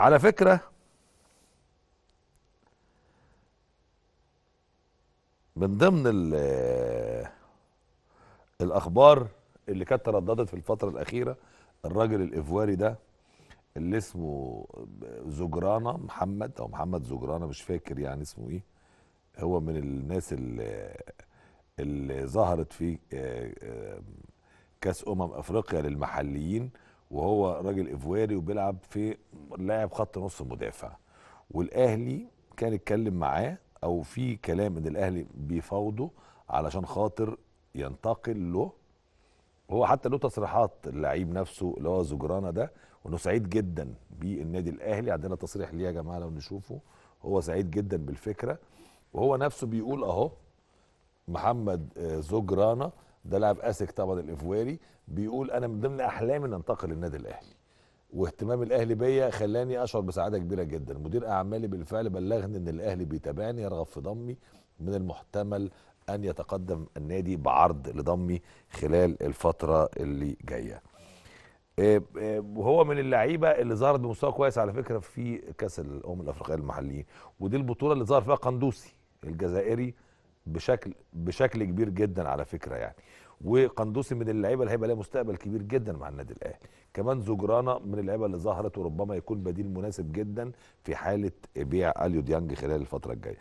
على فكرة من ضمن الأخبار اللي كانت ترددت في الفترة الأخيرة الراجل الإفواري ده اللي اسمه زجرانة محمد أو محمد زجرانة مش فاكر يعني اسمه إيه هو من الناس اللي, اللي ظهرت في آه، كأس أمم أفريقيا للمحليين وهو راجل ايفواري وبيلعب في لاعب خط نص مدافع والاهلي كان اتكلم معاه او في كلام ان الاهلي بيفاوضه علشان خاطر ينتقل له هو حتى له تصريحات اللعيب نفسه اللي هو زجرانه ده وانه سعيد جدا بالنادي الاهلي عندنا تصريح ليه يا جماعه لو نشوفه هو سعيد جدا بالفكره وهو نفسه بيقول اهو محمد آه، زجرانه ده لاعب اسك طبعا الافواري بيقول انا من ضمن احلامي ان انتقل للنادي الاهلي واهتمام الاهلي بيا خلاني اشعر بسعاده كبيره جدا مدير اعمالي بالفعل بلغني ان الاهلي بيتابعني يرغب في ضمي من المحتمل ان يتقدم النادي بعرض لضمي خلال الفتره اللي جايه وهو آه، آه، من اللعيبه اللي ظهرت بمستوى كويس على فكره في كاس الامم الافريقيه المحليين ودي البطوله اللي ظهر فيها قندوسي الجزائري بشكل بشكل كبير جدا على فكره يعني وقندوسي من اللعيبه اللي هيبقى لها مستقبل كبير جدا مع النادي الاهلي كمان زجرانه من اللعيبه اللي ظهرت وربما يكون بديل مناسب جدا في حاله بيع اليو ديانج خلال الفتره الجايه